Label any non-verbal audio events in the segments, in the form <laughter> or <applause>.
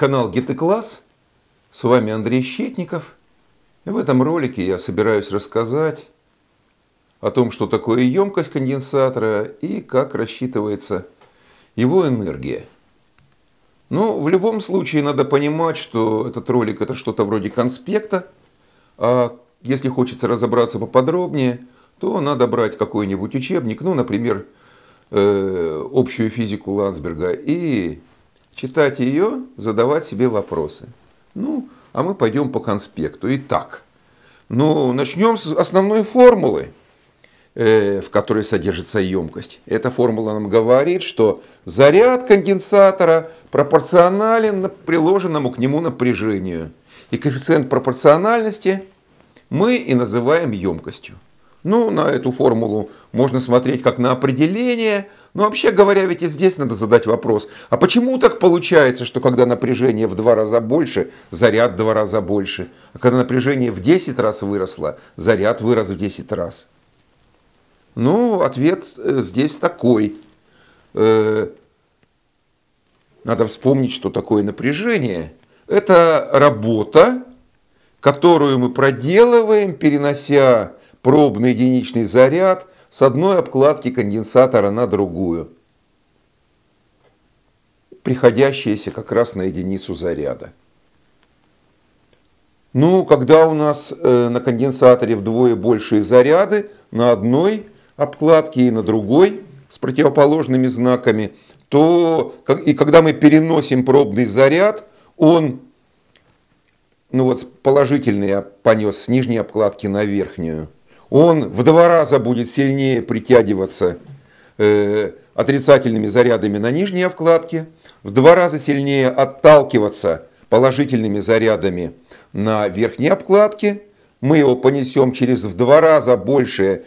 канал Гиты Класс. С вами Андрей Щетников. И в этом ролике я собираюсь рассказать о том, что такое емкость конденсатора и как рассчитывается его энергия. Ну, в любом случае надо понимать, что этот ролик это что-то вроде конспекта, а если хочется разобраться поподробнее, то надо брать какой-нибудь учебник, ну, например, э, общую физику Ландсберга и читать ее, задавать себе вопросы. Ну, а мы пойдем по конспекту. Итак, ну, начнем с основной формулы, э, в которой содержится емкость. Эта формула нам говорит, что заряд конденсатора пропорционален приложенному к нему напряжению. И коэффициент пропорциональности мы и называем емкостью. Ну, на эту формулу можно смотреть как на определение, но вообще говоря, ведь и здесь надо задать вопрос, а почему так получается, что когда напряжение в два раза больше, заряд в два раза больше, а когда напряжение в 10 раз выросло, заряд вырос в 10 раз? Ну, ответ э, здесь такой. Э, надо вспомнить, что такое напряжение. Это работа, которую мы проделываем, перенося пробный единичный заряд с одной обкладки конденсатора на другую, приходящиеся как раз на единицу заряда. Ну, когда у нас э, на конденсаторе вдвое большие заряды на одной обкладке и на другой с противоположными знаками, то и когда мы переносим пробный заряд, он ну вот положительный я понес с нижней обкладки на верхнюю он в два раза будет сильнее притягиваться э, отрицательными зарядами на нижние вкладки, в два раза сильнее отталкиваться положительными зарядами на верхней обкладке. Мы его понесем через в два раза большее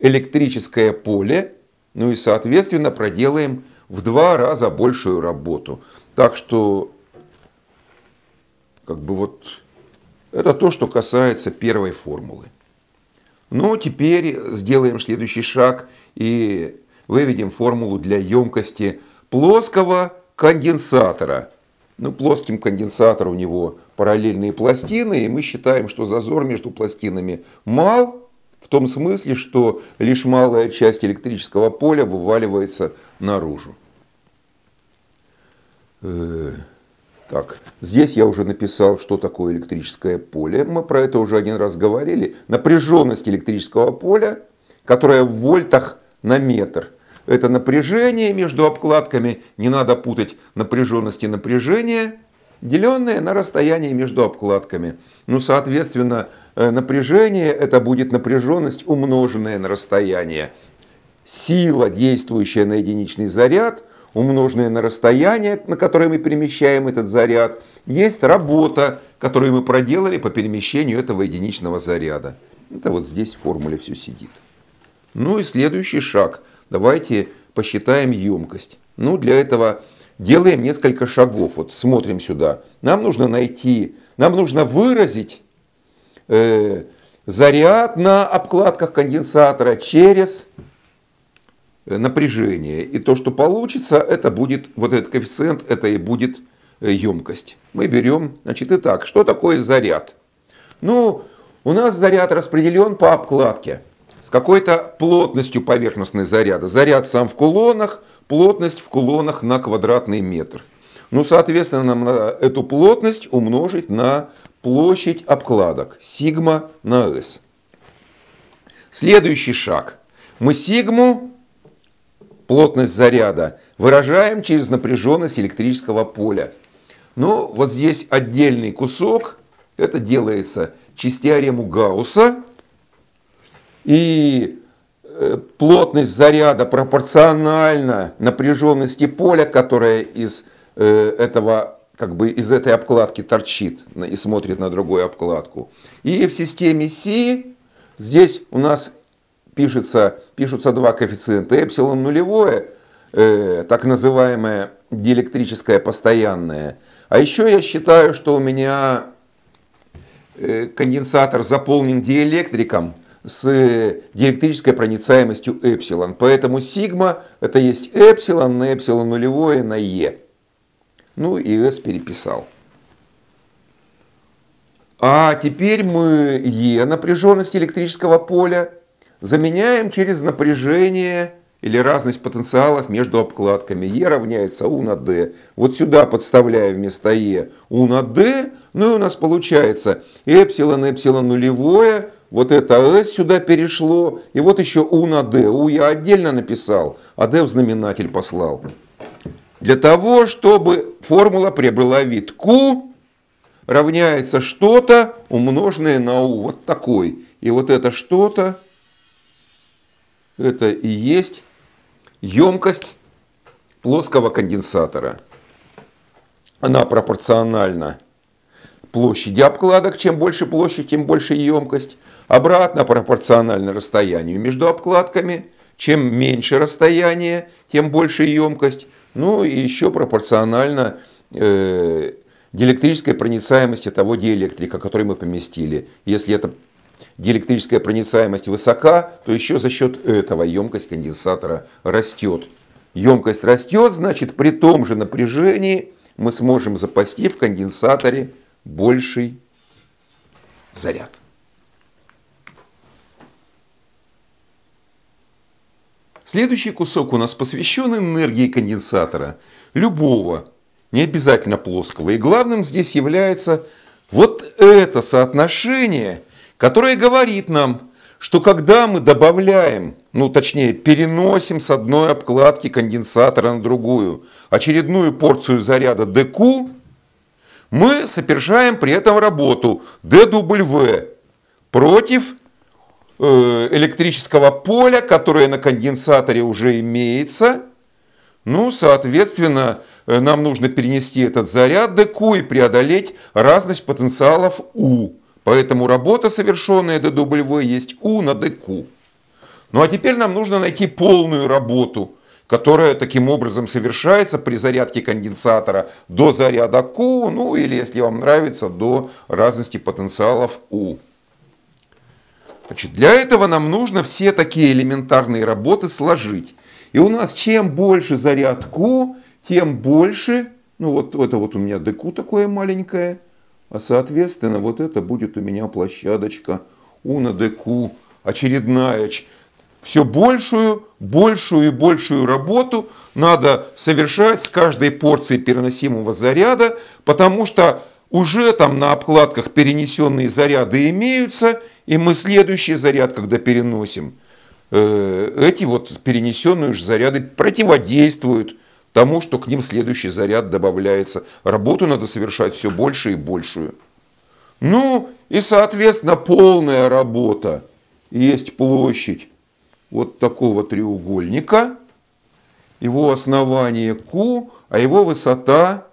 электрическое поле, ну и, соответственно, проделаем в два раза большую работу. Так что, как бы вот, это то, что касается первой формулы. Ну теперь сделаем следующий шаг и выведем формулу для емкости плоского конденсатора. Ну, плоским конденсатором у него параллельные пластины, и мы считаем, что зазор между пластинами мал, в том смысле, что лишь малая часть электрического поля вываливается наружу. Э, так, здесь я уже написал, что такое электрическое поле. Мы про это уже один раз говорили. Напряженность электрического поля, которая в вольтах на метр. Это напряжение между обкладками, не надо путать напряженность и напряжение, деленное на расстояние между обкладками. Ну, соответственно, э, напряжение это будет напряженность, умноженная на расстояние. Сила, действующая на единичный заряд – умноженное на расстояние, на которое мы перемещаем этот заряд, есть работа, которую мы проделали по перемещению этого единичного заряда. Это вот здесь в формуле все сидит. Ну и следующий шаг. Давайте посчитаем емкость. Ну, для этого делаем несколько шагов. Вот смотрим сюда. Нам нужно найти, нам нужно выразить э, заряд на обкладках конденсатора через Э, напряжение. И то, что получится, это будет, вот этот коэффициент, это и будет э, емкость. Мы берем, значит, итак, что такое заряд? Ну, у нас заряд распределен по обкладке с какой-то плотностью поверхностной заряда. Заряд сам в кулонах, плотность в кулонах на квадратный метр. Ну, соответственно, нам надо эту плотность умножить на площадь обкладок, сигма на S. Следующий шаг. Мы сигму плотность заряда выражаем через напряженность электрического поля. Но ну, вот здесь отдельный кусок, это делается через теорему Гаусса, и э, плотность заряда пропорциональна напряженности поля, которая из э, этого как бы из этой обкладки торчит и смотрит на другую обкладку. И в системе Си здесь у нас пишется, пишутся два коэффициента. Эпсилон нулевое, э, так называемое диэлектрическое постоянное. А еще я считаю, что у меня э, конденсатор заполнен диэлектриком с э, диэлектрической проницаемостью эпсилон. Поэтому сигма это есть эпсилон на эпсилон нулевое на Е. Ну и S переписал. А теперь мы Е напряженность электрического поля заменяем через напряжение или разность потенциалов между обкладками. Е равняется У на D. Вот сюда подставляем вместо Е У на D. Ну и у нас получается эпсилон, эпсилон нулевое. Вот это S сюда перешло. И вот еще У на D. У я отдельно написал, а D в знаменатель послал. Для того, чтобы формула приобрела вид Q, равняется что-то, умноженное на У Вот такой. И вот это что-то это и есть емкость плоского конденсатора. Она пропорциональна площади обкладок. Чем больше площадь, тем больше емкость. Обратно пропорционально расстоянию между обкладками. Чем меньше расстояние, тем больше емкость. Ну и еще пропорционально э, диэлектрической проницаемости того диэлектрика, который мы поместили. Если это диэлектрическая проницаемость высока, то еще за счет этого емкость конденсатора растет. Емкость растет, значит при том же напряжении мы сможем запасти в конденсаторе больший заряд. Следующий кусок у нас посвящен энергии конденсатора, любого, не обязательно плоского. И главным здесь является вот это соотношение – которая говорит нам, что когда мы добавляем, ну точнее переносим с одной обкладки конденсатора на другую очередную порцию заряда dQ, мы совершаем при этом работу dW против э, электрического поля, которое на конденсаторе уже имеется. Ну, соответственно, э, нам нужно перенести этот заряд dQ и преодолеть разность потенциалов U. Поэтому работа, совершенная до W, есть U на DQ. Ну а теперь нам нужно найти полную работу, которая таким образом совершается при зарядке конденсатора до заряда Q, ну или, если вам нравится, до разности потенциалов U. Значит, для этого нам нужно все такие элементарные работы сложить. И у нас чем больше заряд Q, тем больше, ну вот это вот у меня DQ такое маленькое, а соответственно, вот это будет у меня площадочка Уна деку, очередная, все большую, большую и большую работу надо совершать с каждой порцией переносимого заряда, потому что уже там на обкладках перенесенные заряды имеются, и мы следующий заряд, когда переносим, э, эти вот перенесенные же заряды противодействуют тому, что к ним следующий заряд добавляется. Работу надо совершать все больше и большую. Ну и, соответственно, полная работа. Есть площадь вот такого треугольника, его основание Q, а его высота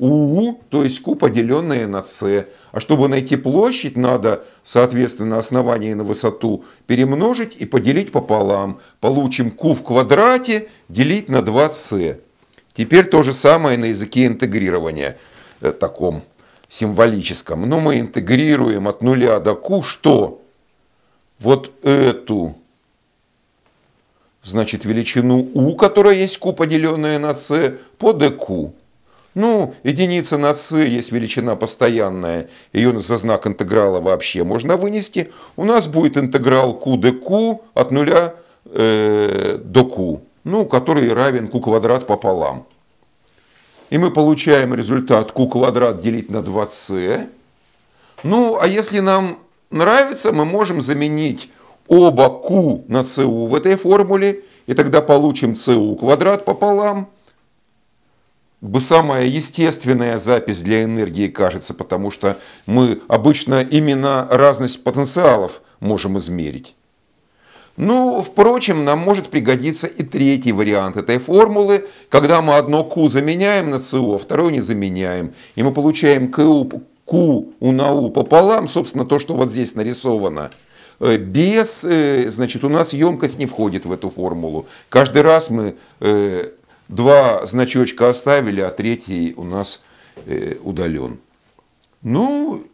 УУ, то есть Q, поделенное на С. А чтобы найти площадь, надо, соответственно, основание на высоту перемножить и поделить пополам. Получим Q в квадрате делить на 2С. Теперь то же самое на языке интегрирования э, таком символическом. Но ну, мы интегрируем от нуля до Q что? Вот эту значит, величину у, которая есть q, поделенная на с, по dq. Ну, единица на c есть величина постоянная, ее за знак интеграла вообще можно вынести. У нас будет интеграл q dq от нуля э, до q, ну, который равен q квадрат пополам. И мы получаем результат q квадрат делить на 2c. Ну, а если нам нравится, мы можем заменить оба q на cu в этой формуле, и тогда получим cu квадрат пополам – бы самая естественная запись для энергии кажется, потому что мы обычно именно разность потенциалов можем измерить. Ну, впрочем, нам может пригодиться и третий вариант этой формулы, когда мы одно Q заменяем на СО, второе не заменяем, и мы получаем КУ, Q у на U пополам, собственно, то, что вот здесь нарисовано. Э, без, э, значит, у нас емкость не входит в эту формулу. Каждый раз мы э, Два значочка оставили, а третий у нас э, удален. Ну,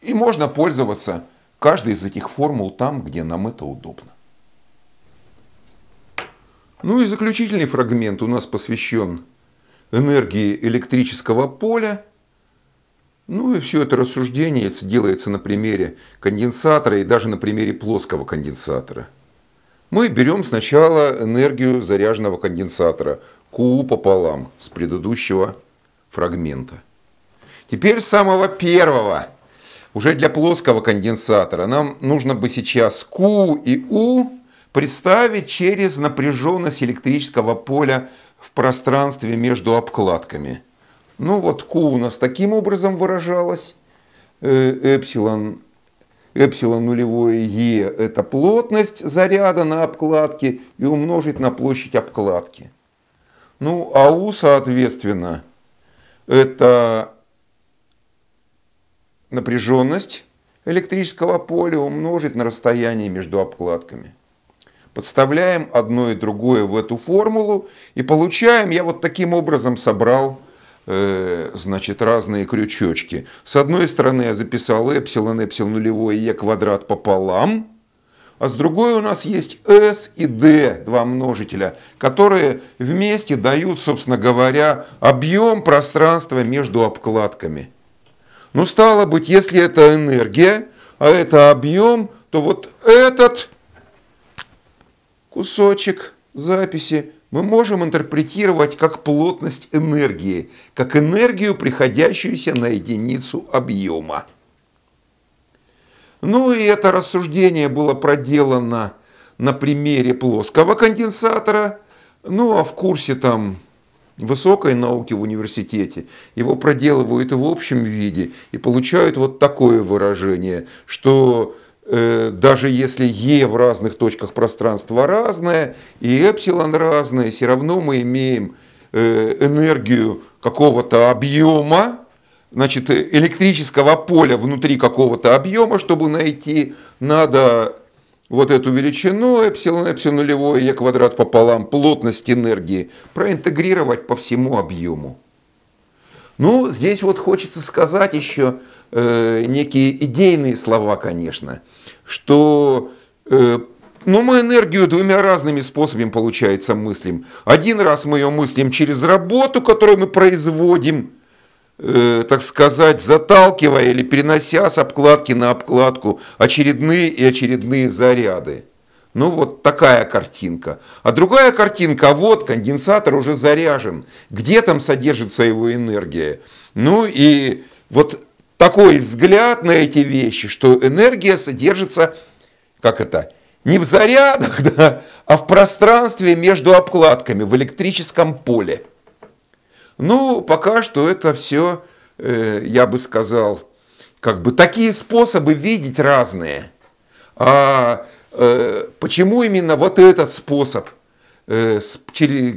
и можно пользоваться каждой из этих формул там, где нам это удобно. Ну и заключительный фрагмент у нас посвящен энергии электрического поля. Ну и все это рассуждение делается на примере конденсатора и даже на примере плоского конденсатора – мы берем сначала энергию заряженного конденсатора, Q пополам с предыдущего фрагмента. Теперь с самого первого, уже для плоского конденсатора, нам нужно бы сейчас Q и U представить через напряженность электрического поля в пространстве между обкладками. Ну вот Q у нас таким образом выражалось э, эпсилон эпсилон нулевое Е – это плотность заряда на обкладке и умножить на площадь обкладки. Ну, а У, соответственно, это напряженность электрического поля умножить на расстояние между обкладками. Подставляем одно и другое в эту формулу и получаем, я вот таким образом собрал Э, значит, разные крючочки. С одной стороны я записал эпсилон, эпсилон нулевой, е квадрат пополам, а с другой у нас есть s и d, два множителя, которые вместе дают, собственно говоря, объем пространства между обкладками. Ну, стало быть, если это энергия, а это объем, то вот этот кусочек записи – мы можем интерпретировать как плотность энергии, как энергию, приходящуюся на единицу объема. Ну и это рассуждение было проделано на примере плоского конденсатора, ну а в курсе там высокой науки в университете его проделывают и в общем виде, и получают вот такое выражение, что Э, даже если Е в разных точках пространства разное, и эпсилон разное, все равно мы имеем э, энергию какого-то объема, значит, электрического поля внутри какого-то объема, чтобы найти, надо вот эту величину, эпсилон, эпсилон нулевое, Е квадрат пополам, плотность энергии, проинтегрировать по всему объему. Ну, здесь вот хочется сказать еще э, некие идейные слова, конечно, что э, но ну, мы энергию двумя разными способами, получается, мыслим. Один раз мы ее мыслим через работу, которую мы производим, э, так сказать, заталкивая или перенося с обкладки на обкладку очередные и очередные заряды. Ну вот такая картинка. А другая картинка, а вот конденсатор уже заряжен. Где там содержится его энергия? Ну и вот такой взгляд на эти вещи, что энергия содержится, как это, не в зарядах, <laughs> да, а в пространстве между обкладками, в электрическом поле. Ну, пока что это все, э, я бы сказал, как бы такие способы видеть разные. А Э, почему именно вот этот способ, э,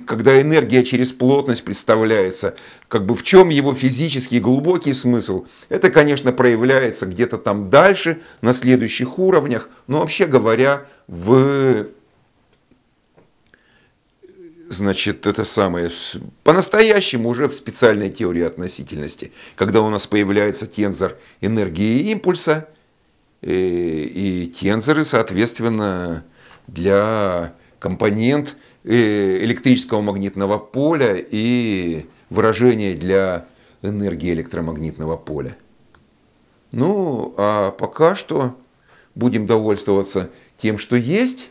когда энергия через плотность представляется, как бы в чем его физический глубокий смысл, это, конечно, проявляется где-то там дальше, на следующих уровнях, но вообще говоря, в значит, это самое, по-настоящему уже в специальной теории относительности, когда у нас появляется тензор энергии и импульса – Э, и тензоры, соответственно, для компонент э, электрического магнитного поля и выражение для энергии электромагнитного поля. Ну, а пока что будем довольствоваться тем, что есть.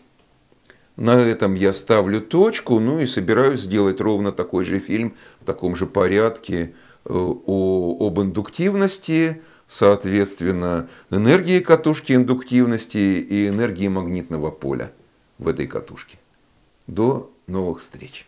На этом я ставлю точку, ну и собираюсь сделать ровно такой же фильм в таком же порядке э, о, об индуктивности, соответственно, энергии катушки индуктивности и энергии магнитного поля в этой катушке. До новых встреч!